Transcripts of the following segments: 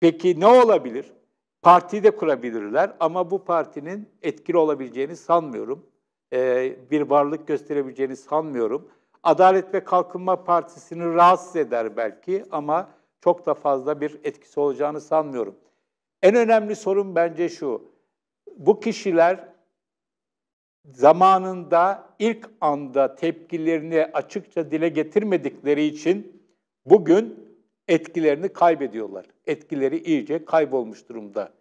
Peki ne olabilir? Parti de kurabilirler ama bu partinin etkili olabileceğini sanmıyorum. Ee, bir varlık gösterebileceğini sanmıyorum. Adalet ve Kalkınma Partisi'ni rahatsız eder belki ama çok da fazla bir etkisi olacağını sanmıyorum. En önemli sorun bence şu. Bu kişiler zamanında ilk anda tepkilerini açıkça dile getirmedikleri için bugün etkilerini kaybediyorlar. Etkileri iyice kaybolmuş durumda.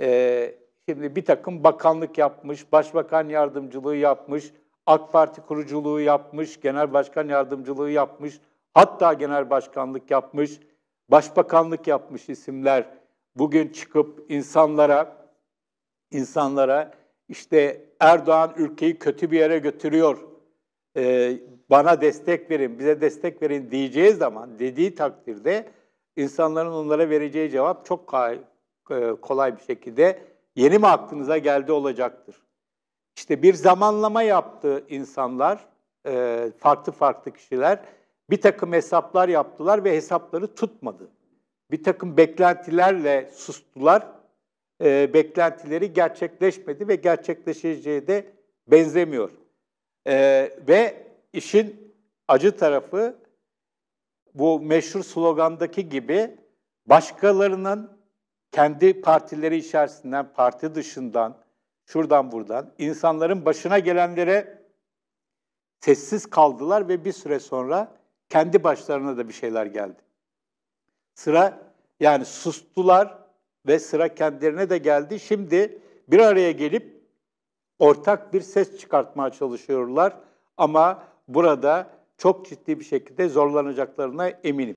Ee, şimdi bir takım bakanlık yapmış, başbakan yardımcılığı yapmış, AK Parti kuruculuğu yapmış, genel başkan yardımcılığı yapmış, hatta genel başkanlık yapmış, başbakanlık yapmış isimler bugün çıkıp insanlara insanlara işte Erdoğan ülkeyi kötü bir yere götürüyor, e, bana destek verin, bize destek verin diyeceği zaman, dediği takdirde insanların onlara vereceği cevap çok e, kolay bir şekilde yeni mi aklınıza geldi olacaktır. İşte bir zamanlama yaptı insanlar, e, farklı farklı kişiler. Bir takım hesaplar yaptılar ve hesapları tutmadı. Bir takım beklentilerle sustular. E, beklentileri gerçekleşmedi ve gerçekleşeceği de benzemiyor. Ve işin acı tarafı bu meşhur slogandaki gibi başkalarının kendi partileri içerisinden, parti dışından, şuradan buradan insanların başına gelenlere sessiz kaldılar ve bir süre sonra kendi başlarına da bir şeyler geldi. Sıra yani sustular ve sıra kendilerine de geldi. Şimdi bir araya gelip ortak bir ses çıkartmaya çalışıyorlar ama burada çok ciddi bir şekilde zorlanacaklarına eminim.